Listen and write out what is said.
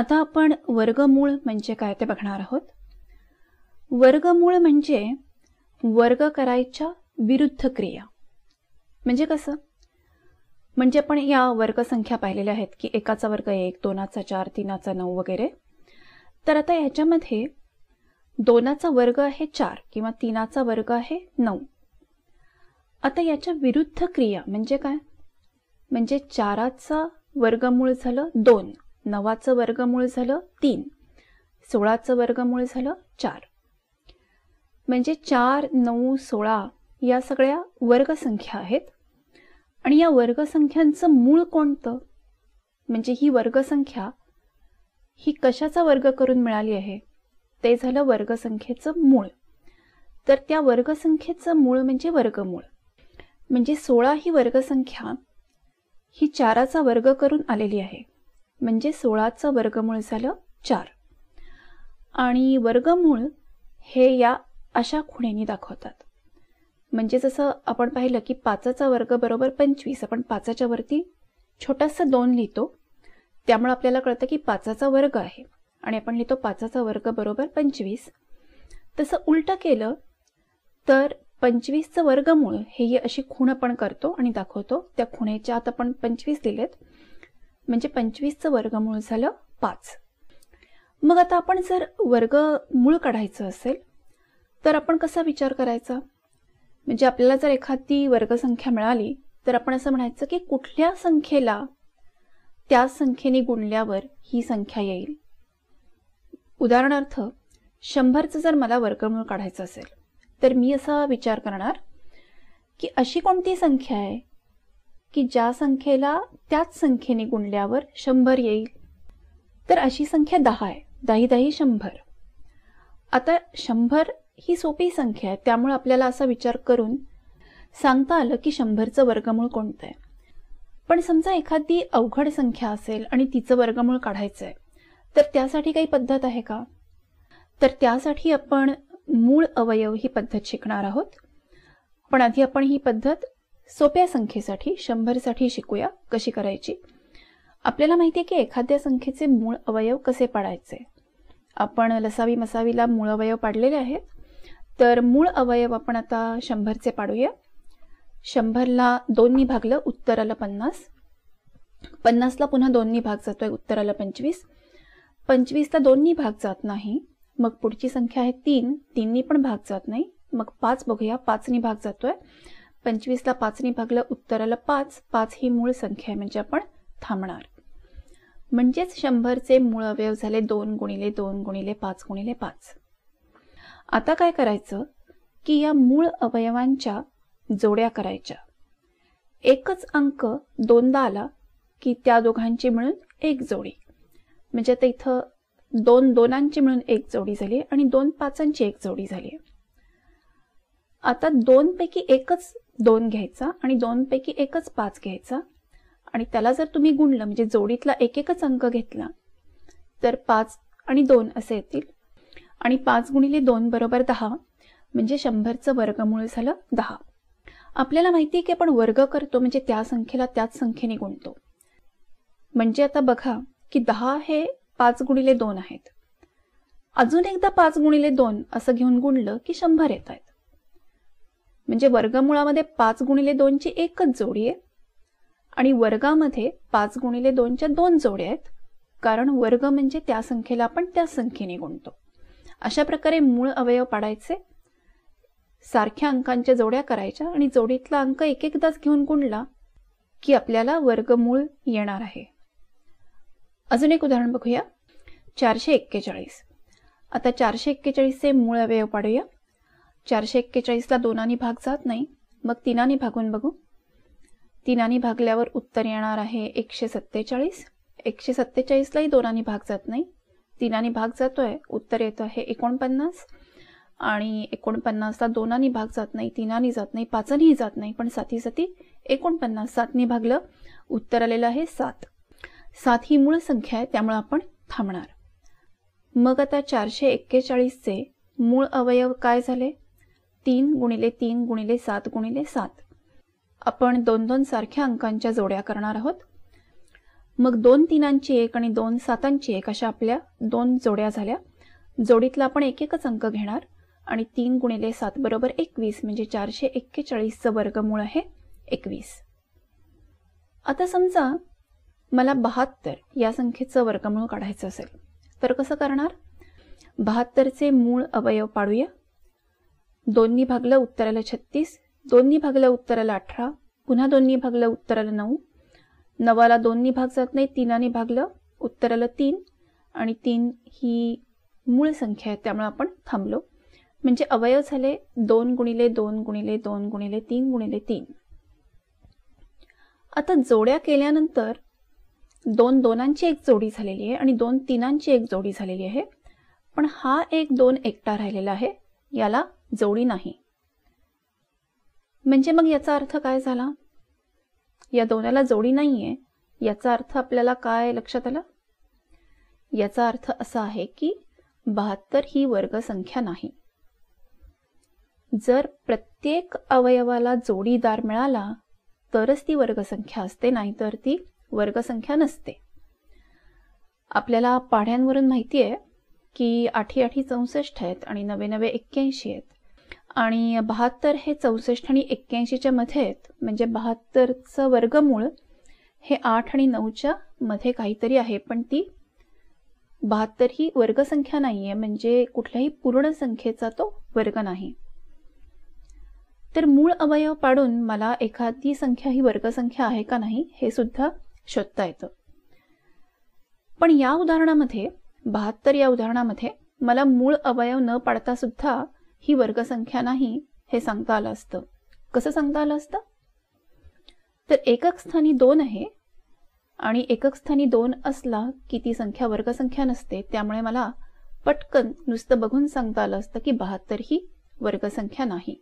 आता आपण वर्गमूळ म्हणजे काय ते बघणार आहोत वर्गमूळ म्हणजे वर्ग करायच्या विरुद्ध क्रिया म्हणजे कसं म्हणजे आपण या वर्गसंख्या पाहिलेल्या आहेत की एकाचा वर्ग एक दोनाचा चार तीनाचा नऊ वगैरे तर आता याच्यामध्ये दोनाचा वर्ग आहे चार किंवा तीनाचा वर्ग आहे नऊ आता याच्या विरुद्ध क्रिया म्हणजे काय म्हणजे चाराचा वर्गमूळ झालं दोन नवाचं वर्गमूळ झालं तीन सोळाचं वर्गमूळ झालं चार म्हणजे चार नऊ सोळा या सगळ्या वर्गसंख्या आहेत आणि या वर्गसंख्यांचं मूळ कोणतं म्हणजे ही वर्गसंख्या ही कशाचा वर्ग करून मिळाली आहे ते झालं वर्गसंख्येचं मूळ तर त्या वर्गसंख्येचं मूळ म्हणजे वर्गमूळ म्हणजे सोळा ही वर्गसंख्या ही चाराचा वर्ग करून आलेली आहे म्हणजे सोळाचं वर्गमूळ झालं चार आणि वर्गमूळ हे या अशा खुणेनी दाखवतात म्हणजे जसं आपण पाहिलं की पाचाचा वर्ग बरोबर पंचवीस आपण पाचाच्या वरती छोटासा दोन लिहितो त्यामुळे आपल्याला कळतं की पाचाचा वर्ग आहे आणि आपण लिहितो पाचाचा वर्ग बरोबर पंचवीस तसं उलटं केलं तर पंचवीसचं वर्गमूळ हे अशी खूण आपण करतो आणि दाखवतो त्या खुणेच्या आत आपण पंचवीस लिहिलेत म्हणजे पंचवीसचं वर्गमूळ झालं पाच मग आता आपण जर वर्गमूळ काढायचं असेल तर आपण कसा विचार करायचा म्हणजे आपल्याला जर एखादी वर्गसंख्या मिळाली तर आपण असं म्हणायचं की कुठल्या संख्येला त्या संख्येने गुणल्यावर ही संख्या येईल उदाहरणार्थ शंभरचं जर मला वर्गमूळ काढायचं असेल तर मी असा विचार करणार की अशी कोणती संख्या आहे की ज्या संख्येला त्याच संख्येने गुणल्यावर शंभर येईल तर अशी संख्या दहा आहे दही दही शंभर आता शंभर ही सोपी संख्या आहे त्यामुळे आपल्याला असा विचार करून सांगता आलं की शंभरचं वर्गमूळ कोणतं आहे पण समजा एखादी अवघड संख्या असेल आणि तिचं वर्गमूळ काढायचं आहे तर त्यासाठी काही पद्धत आहे का तर त्यासाठी आपण मूळ अवयव ही पद्धत शिकणार आहोत पण आधी आपण ही पद्धत सोप्या संख्येसाठी शंभरसाठी शिकूया कशी करायची आपल्याला माहिती आहे की एखाद्या संख्येचे मूळ अवयव कसे पाडायचे आपण लसावी मसावीला मूळ अवयव पाडलेले आहेत तर मूळ अवयव आपण आता शंभरचे पाडूया शंभरला दोननी भागलं उत्तराला पन्नास पन्नासला पुन्हा दोन्ही भाग जातोय उत्तर आलं पंचवीस पंचवीसला दोन्ही भाग जात नाही मग पुढची संख्या आहे तीन तीननी पण भाग जात नाही मग पाच बघूया पाचनी भाग जातोय पंचवीसला पाचने भागलं उत्तराला पाच पाच ही मूळ संख्या म्हणजे आपण थांबणार म्हणजेच शंभरचे मूळ अवयव झाले दोन गुणिले दोन गुणिले पाच गुणिले पाच आता काय करायचं की या मूळ अवयवांच्या जोड्या करायच्या एकच अंक दोनदा आला की त्या दोघांची मिळून एक जोडी म्हणजे आता इथं दोन दोनांची मिळून एक जोडी झाली आणि दोन पाचांची एक जोडी झाली आता दोनपैकी एकच दोन घ्यायचा आणि दोनपैकी एकच पाच घ्यायचा आणि त्याला जर तुम्ही गुणलं म्हणजे जोडीतला एक एकच अंक घेतला तर पाच आणि दोन असे येतील आणि पाच गुणिले दोन बरोबर दहा म्हणजे शंभरचं वर्गमूळ झालं दहा आपल्याला माहिती आहे की आपण वर्ग करतो म्हणजे त्या संख्येला त्याच संख्येने गुणतो म्हणजे आता बघा की दहा हे पाच गुणिले दोन आहेत अजून एकदा पाच गुणिले दोन असं घेऊन गुणलं की शंभर येत आहेत म्हणजे वर्गमुळामध्ये पाच गुणिले दोनची एकच जोडी आहे आणि वर्गामध्ये पाच गुणिले दोनच्या दोन जोड्या आहेत कारण वर्ग म्हणजे त्या संख्येला आपण त्या संख्येने गुणतो अशा प्रकारे मूळ अवयव पाडायचे सारख्या अंकांच्या जोड्या करायच्या आणि जोडीतला अंक एक एकदाच घेऊन गुणला की आपल्याला वर्गमूळ येणार आहे अजून एक उदाहरण बघूया चारशे एक्केचाळीस आता चारशे एक्केचाळीसचे मूळ अवयव पाडूया चारशे एक्केचाळीसला दोनानी भाग जात नाही मग तिनानी भागून बघू तिनानी भागल्यावर उत्तर येणार आहे एकशे सत्तेचाळीस एकशे सत्तेचाळीसलाही दोनानी भाग जात नाही तिनानी भाग जातोय उत्तर येतं आहे एकोणपन्नास आणि एकोणपन्नासला दोनानी भाग जात नाही तिनानी जात नाही पाचनीही जात नाही पण साथी साथी एकोणपन्नास सातनी भागलं उत्तर आलेलं आहे सात सात ही मूळ संख्या आहे त्यामुळे आपण थांबणार मग आता चारशे एक्केचाळीसचे मूळ अवयव काय झाले तीन गुणिले तीन गुणिले सात गुणिले सात आपण दोन दोन सारख्या अंकांच्या जोड्या करणार आहोत मग दोन तीनांची एक आणि दोन सातांची एक अशा आपल्या दोन जोड्या झाल्या जोडीतला आपण एक एकच अंक घेणार आणि तीन गुणिले सात बरोबर एकवीस म्हणजे चारशे एक्केचाळीसचं वर्गमूळ आहे एकवीस आता समजा मला बहात्तर या संख्येचं वर्गमूळ काढायचं असेल तर कसं करणार बहात्तरचे मूळ अवयव पाडूया दोन्ही भागलं उत्तराला छत्तीस दोन्ही भागलं उत्तराला अठरा पुन्हा दोन्ही भागलं उत्तराला नऊ नवाला दोन्ही भाग जात नाही तिनाने भागलं उत्तराला तीन आणि तीन ही मूळ संख्या आहे त्यामुळे आपण थांबलो म्हणजे अवयव झाले दोन गुणिले दोन गुणिले दोन गुणिले तीन गुणिले तीन आता जोड्या केल्यानंतर दोन दोनांची एक जोडी झालेली आहे आणि दोन तीनांची एक जोडी झालेली आहे पण हा एक दोन एकटा राहिलेला आहे याला जोडी नाही म्हणजे मग याचा अर्थ काय झाला या दोन्याला जोडी नाहीये याचा अर्थ आपल्याला काय लक्षात आला याचा अर्थ असा आहे की बहात्तर ही वर्गसंख्या नाही जर प्रत्येक अवयवाला जोडीदार मिळाला तरच ती वर्गसंख्या असते नाहीतर ती वर्गसंख्या नसते आपल्याला पाढ्यांवरून माहिती आहे की आठी आठी चौसष्ट आहेत आणि नवे नवे एक्क्याऐंशी आहेत आणि बहात्तर हे चौसष्ट आणि एक्क्याऐंशीच्या मध्ये आहेत म्हणजे बहात्तरचं वर्गमूळ हे आठ आणि नऊच्या मध्ये काहीतरी आहे पण ती बहात्तर ही वर्गसंख्या नाही आहे म्हणजे कुठल्याही पूर्ण संख्येचा तो वर्ग नाही तर मूळ अवयव पाडून मला एखादी संख्या ही वर्गसंख्या आहे का नाही हे सुद्धा शोधता येतं पण या उदाहरणामध्ये बहात्तर या उदाहरणामध्ये मला मूळ अवयव न पाडता सुद्धा ही वर्गसंख्या नाही हे सांगता आलं असतं कसं सांगता आलं असतं तर एकक स्थानी दोन आहे आणि एकक स्थानी दोन असला की ती संख्या वर्गसंख्या नसते त्यामुळे मला पटकन नुसतं बघून सांगता आलं असतं की बहात्तर ही वर्गसंख्या नाही